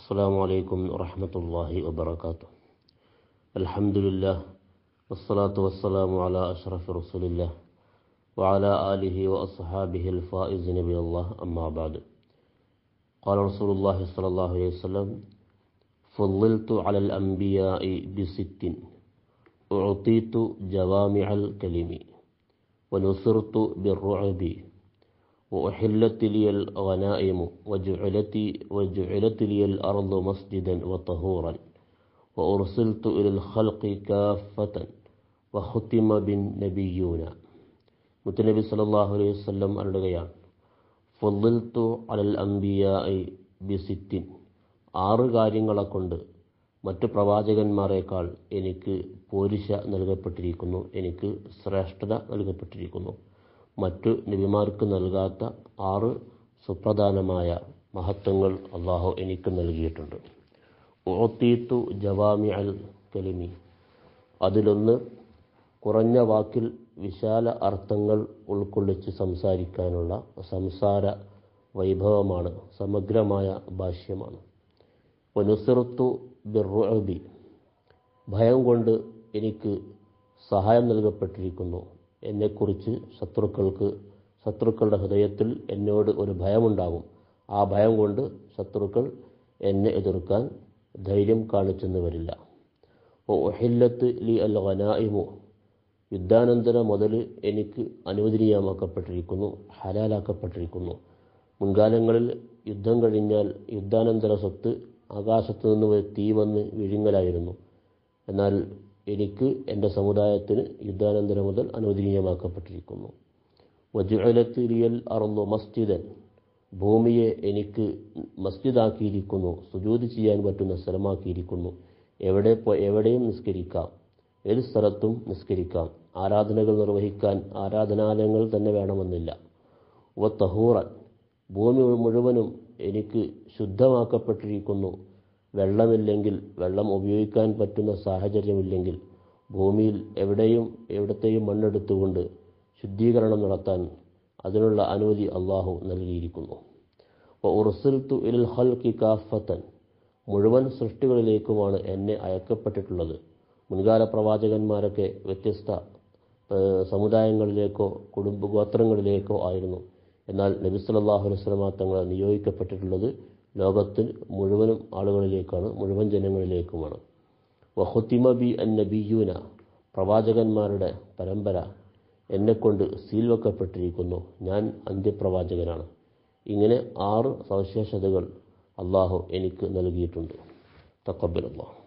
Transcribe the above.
السلام عليكم ورحمة الله وبركاته الحمد لله والصلاة والسلام على أشرف رسول الله وعلى آله وأصحابه الفائزين الله أما بعد قال رسول الله صلى الله عليه وسلم فضلت على الأنبياء بست أعطيت جوامع الكلم ونصرت بالرعب وأحلت لي الغنائم وجعلت وجعلت لي الأرض مسجدا وطهورا وأرسلت إلى الخلق كافة بالنبيون متنبي صلى الله عليه وسلم വസ്ലം അരുടുകയാണ് فضلت على الأنبياء بست ആറ് കാര്യങ്ങളെ കൊണ്ട് മറ്റു പ്രവാചകന്മാരെക്കാൾ എനിക്ക് പോരിശ നൽകപ്പെട്ടിരിക്കുന്നു എനിക്ക് ശ്രേഷ്ഠത നൽകപ്പെട്ടിരിക്കുന്നു മറ്റു നബിമാർക്ക് നൽകാത്ത ആറ് സുപ്രധാനമായ മഹത്വങ്ങൾ അള്ളാഹു എനിക്ക് നൽകിയിട്ടുണ്ട് ഓത്തീത്തു ജവാമി അൽ കലിമി അതിലൊന്ന് കുറഞ്ഞ വാക്കിൽ വിശാല അർത്ഥങ്ങൾ ഉൾക്കൊള്ളിച്ച് സംസാരിക്കാനുള്ള സംസാര വൈഭവമാണ് സമഗ്രമായ ഭാഷ്യമാണ് വനുസിർത്തു ബിർബി ഭയം കൊണ്ട് എനിക്ക് സഹായം നൽകപ്പെട്ടിരിക്കുന്നു എന്നെക്കുറിച്ച് ശത്രുക്കൾക്ക് ശത്രുക്കളുടെ ഹൃദയത്തിൽ എന്നോട് ഒരു ഭയമുണ്ടാകും ആ ഭയം കൊണ്ട് ശത്രുക്കൾ എന്നെ എതിർക്കാൻ ധൈര്യം കാണിച്ചെന്ന് വരില്ല ഒഹില്ലത്ത് ലി അൽ വനായിമോ യുദ്ധാനന്തര മുതൽ എനിക്ക് അനുവദനീയമാക്കപ്പെട്ടിരിക്കുന്നു ഹലാലാക്കപ്പെട്ടിരിക്കുന്നു മുൻകാലങ്ങളിൽ യുദ്ധം കഴിഞ്ഞാൽ യുദ്ധാനന്തര സ്വത്ത് ആകാശത്തു നിന്ന് തീ വന്ന് വിഴുങ്ങലായിരുന്നു എന്നാൽ എനിക്ക് എൻ്റെ സമുദായത്തിന് യുദ്ധാനന്തരം മുതൽ അനുവദനീയമാക്കപ്പെട്ടിരിക്കുന്നു വജുഅലത്ത് റിയൽ അറുന്നു മസ്ജിദൻ ഭൂമിയെ എനിക്ക് മസ്ജിദാക്കിയിരിക്കുന്നു സുജോതി ചെയ്യാൻ പറ്റുന്ന സ്ഥലമാക്കിയിരിക്കുന്നു എവിടെ എവിടെയും നിസ്കരിക്കാം ഏത് സ്ഥലത്തും നിസ്കരിക്കാം ആരാധനകൾ നിർവഹിക്കാൻ ആരാധനാലയങ്ങൾ തന്നെ വേണമെന്നില്ല വ തഹൂറൻ ഭൂമി മുഴുവനും എനിക്ക് ശുദ്ധമാക്കപ്പെട്ടിരിക്കുന്നു വെള്ളമില്ലെങ്കിൽ വെള്ളം ഉപയോഗിക്കാൻ പറ്റുന്ന സാഹചര്യമില്ലെങ്കിൽ ഭൂമിയിൽ എവിടെയും എവിടത്തെയും മണ്ണെടുത്തുകൊണ്ട് ശുദ്ധീകരണം നടത്താൻ അതിനുള്ള അനുമതി അള്ളാഹു നൽകിയിരിക്കുന്നു ഉറുസിൽത്തു ഇൽ ഹൽക്കി കാഫത്തൻ മുഴുവൻ സൃഷ്ടികളിലേക്കുമാണ് എന്നെ അയക്കപ്പെട്ടിട്ടുള്ളത് മുൻകാല പ്രവാചകന്മാരൊക്കെ വ്യത്യസ്ത സമുദായങ്ങളിലേക്കോ കുടുംബ ഗോത്രങ്ങളിലേക്കോ ആയിരുന്നു എന്നാൽ നബി സല്ലാഹു അലൈഹി തങ്ങളെ നിയോഗിക്കപ്പെട്ടിട്ടുള്ളത് ലോകത്തിൽ മുഴുവനും ആളുകളിലേക്കാണ് മുഴുവൻ ജനങ്ങളിലേക്കുമാണ് വഹുത്തിമ ബി അൻ നബിയൂന പ്രവാചകന്മാരുടെ പരമ്പര എന്നെക്കൊണ്ട് സീൽ വെക്കപ്പെട്ടിരിക്കുന്നു ഞാൻ അന്ത്യപ്രവാചകനാണ് ഇങ്ങനെ ആറ് സവിശേഷതകൾ അള്ളാഹു എനിക്ക് നൽകിയിട്ടുണ്ട് തക്കബിലുള്ള